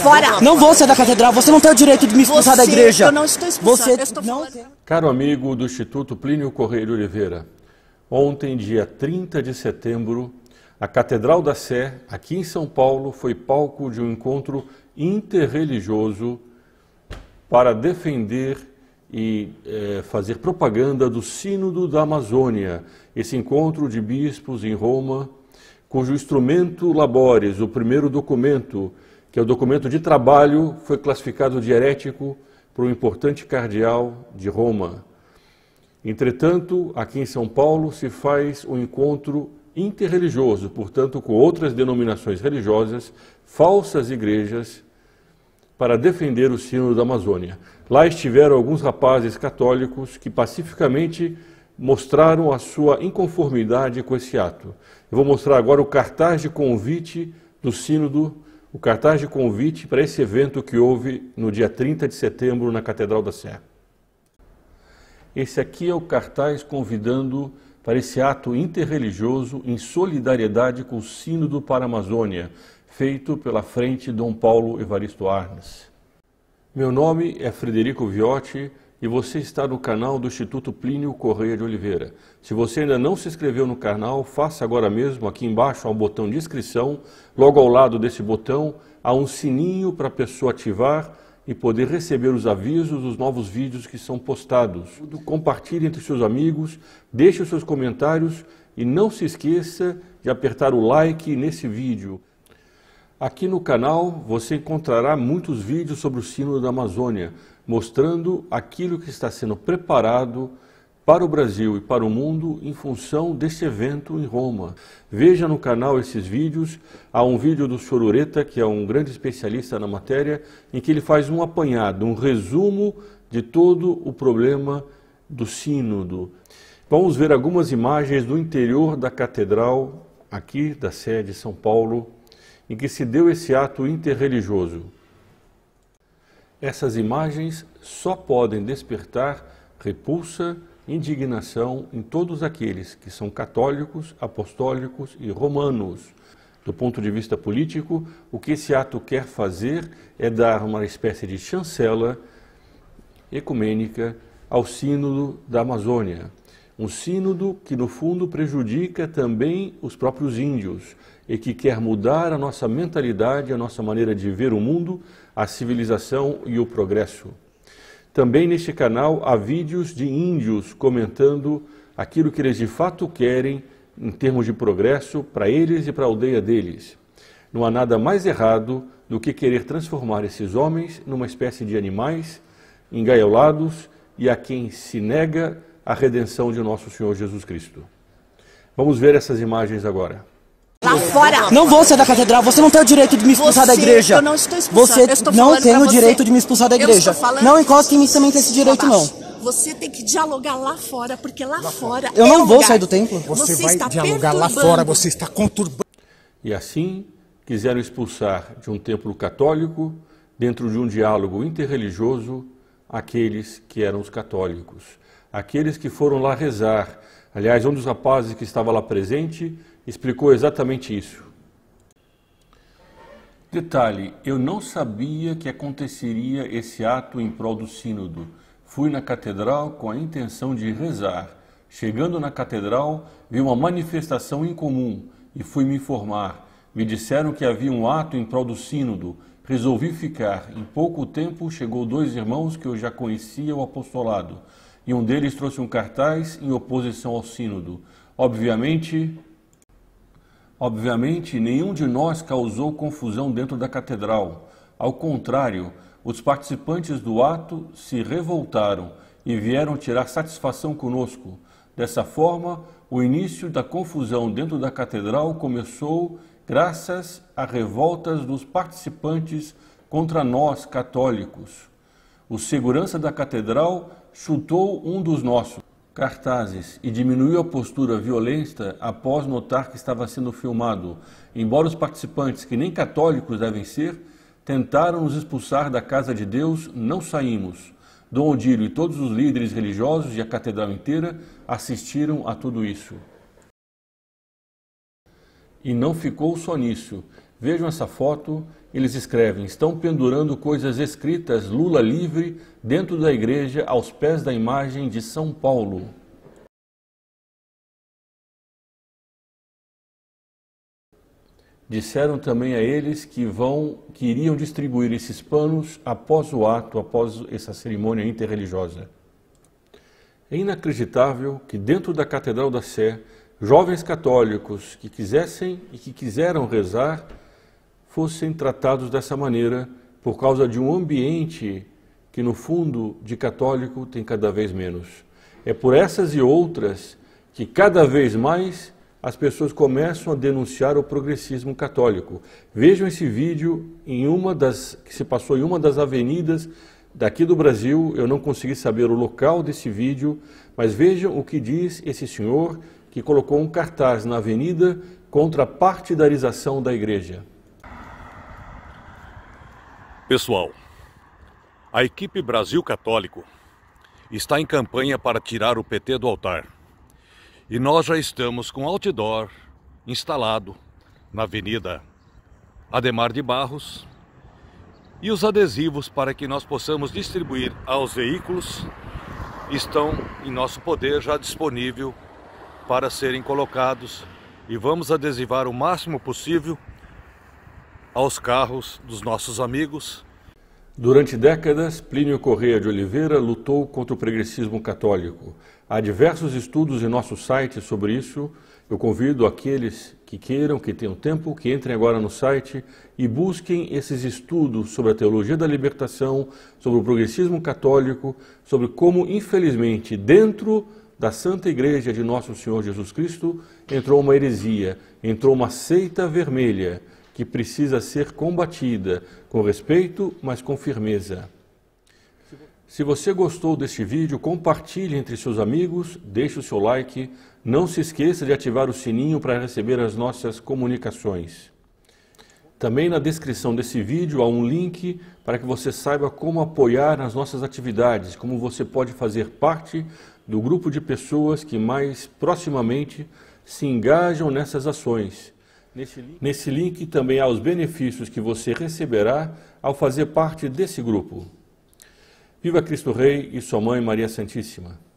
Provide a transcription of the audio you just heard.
fora. Não vou sair da catedral, você não tem o direito de me expulsar você, da igreja. Eu não estou expulsando, você, eu estou não... Caro amigo do Instituto Plínio Correia de Oliveira, ontem, dia 30 de setembro, a Catedral da Sé, aqui em São Paulo, foi palco de um encontro interreligioso para defender e é, fazer propaganda do Sínodo da Amazônia, esse encontro de bispos em Roma, cujo instrumento labores, o primeiro documento que é o documento de trabalho, foi classificado de herético por um importante cardeal de Roma. Entretanto, aqui em São Paulo se faz um encontro interreligioso, portanto, com outras denominações religiosas, falsas igrejas, para defender o sino da Amazônia. Lá estiveram alguns rapazes católicos que pacificamente mostraram a sua inconformidade com esse ato. Eu vou mostrar agora o cartaz de convite do sínodo o cartaz de convite para esse evento que houve no dia 30 de setembro na Catedral da Sé. Esse aqui é o cartaz convidando para esse ato interreligioso em solidariedade com o Sínodo para a Amazônia, feito pela Frente Dom Paulo Evaristo Arnes. Meu nome é Frederico Viotti, e você está no canal do Instituto Plínio Correia de Oliveira. Se você ainda não se inscreveu no canal, faça agora mesmo. Aqui embaixo há um botão de inscrição. Logo ao lado desse botão há um sininho para a pessoa ativar e poder receber os avisos dos novos vídeos que são postados. Compartilhe entre seus amigos, deixe os seus comentários e não se esqueça de apertar o like nesse vídeo. Aqui no canal você encontrará muitos vídeos sobre o sino da Amazônia, mostrando aquilo que está sendo preparado para o Brasil e para o mundo em função desse evento em Roma. Veja no canal esses vídeos. Há um vídeo do Sr. Ureta, que é um grande especialista na matéria, em que ele faz um apanhado, um resumo de todo o problema do Sínodo. Vamos ver algumas imagens do interior da catedral, aqui da sede de São Paulo, em que se deu esse ato interreligioso essas imagens só podem despertar repulsa, indignação em todos aqueles que são católicos, apostólicos e romanos. Do ponto de vista político, o que esse ato quer fazer é dar uma espécie de chancela ecumênica ao Sínodo da Amazônia, um sínodo que, no fundo, prejudica também os próprios índios e que quer mudar a nossa mentalidade, a nossa maneira de ver o mundo, a civilização e o progresso. Também neste canal há vídeos de índios comentando aquilo que eles de fato querem em termos de progresso para eles e para a aldeia deles. Não há nada mais errado do que querer transformar esses homens numa espécie de animais engaiolados e a quem se nega a redenção de nosso Senhor Jesus Cristo. Vamos ver essas imagens agora. Lá fora. Não vou sair da catedral. Você não tem o direito de me expulsar você, da igreja. Eu não estou expulsando. Você não tem o direito de me expulsar da igreja. Não encosta em mim, você também tem esse direito, não. Você tem que dialogar lá fora, porque lá, lá fora. Eu é não vou sair do templo. Você, você vai dialogar lá fora, você está conturbando. E assim quiseram expulsar de um templo católico, dentro de um diálogo interreligioso, aqueles que eram os católicos aqueles que foram lá rezar. Aliás, um dos rapazes que estava lá presente explicou exatamente isso. Detalhe: eu não sabia que aconteceria esse ato em prol do Sínodo. Fui na catedral com a intenção de rezar. Chegando na catedral, vi uma manifestação incomum e fui me informar. Me disseram que havia um ato em prol do Sínodo. Resolvi ficar. Em pouco tempo chegou dois irmãos que eu já conhecia o apostolado e um deles trouxe um cartaz em oposição ao Sínodo. Obviamente, obviamente, nenhum de nós causou confusão dentro da catedral. Ao contrário, os participantes do ato se revoltaram e vieram tirar satisfação conosco. Dessa forma, o início da confusão dentro da catedral começou graças a revoltas dos participantes contra nós, católicos. O segurança da catedral chutou um dos nossos cartazes e diminuiu a postura violenta após notar que estava sendo filmado, embora os participantes, que nem católicos devem ser, tentaram nos expulsar da casa de Deus, não saímos. Dom Odílio e todos os líderes religiosos e a catedral inteira assistiram a tudo isso. E não ficou só nisso. Vejam essa foto, eles escrevem: estão pendurando coisas escritas Lula livre dentro da igreja aos pés da imagem de São Paulo. Disseram também a eles que vão que iriam distribuir esses panos após o ato, após essa cerimônia interreligiosa. É inacreditável que dentro da Catedral da Sé, jovens católicos que quisessem e que quiseram rezar fossem tratados dessa maneira por causa de um ambiente que, no fundo, de católico tem cada vez menos. É por essas e outras que, cada vez mais, as pessoas começam a denunciar o progressismo católico. Vejam esse vídeo em uma das que se passou em uma das avenidas daqui do Brasil. Eu não consegui saber o local desse vídeo, mas vejam o que diz esse senhor que colocou um cartaz na avenida contra a partidarização da igreja. Pessoal, a equipe Brasil Católico está em campanha para tirar o PT do altar. E nós já estamos com outdoor instalado na Avenida Ademar de Barros e os adesivos para que nós possamos distribuir aos veículos estão em nosso poder já disponível para serem colocados e vamos adesivar o máximo possível aos carros dos nossos amigos. Durante décadas, Plínio Correia de Oliveira lutou contra o progressismo católico. Há diversos estudos em nosso site sobre isso. Eu convido aqueles que queiram, que tenham tempo, que entrem agora no site e busquem esses estudos sobre a teologia da libertação, sobre o progressismo católico, sobre como, infelizmente, dentro da Santa Igreja de Nosso Senhor Jesus Cristo entrou uma heresia, entrou uma seita vermelha que precisa ser combatida com respeito, mas com firmeza. Se você gostou deste vídeo, compartilhe entre seus amigos, deixe o seu like, não se esqueça de ativar o sininho para receber as nossas comunicações. Também na descrição desse vídeo há um link para que você saiba como apoiar nas nossas atividades, como você pode fazer parte do grupo de pessoas que mais proximamente se engajam nessas ações Nesse link. Nesse link também há os benefícios que você receberá ao fazer parte desse grupo. Viva Cristo Rei e sua mãe Maria Santíssima.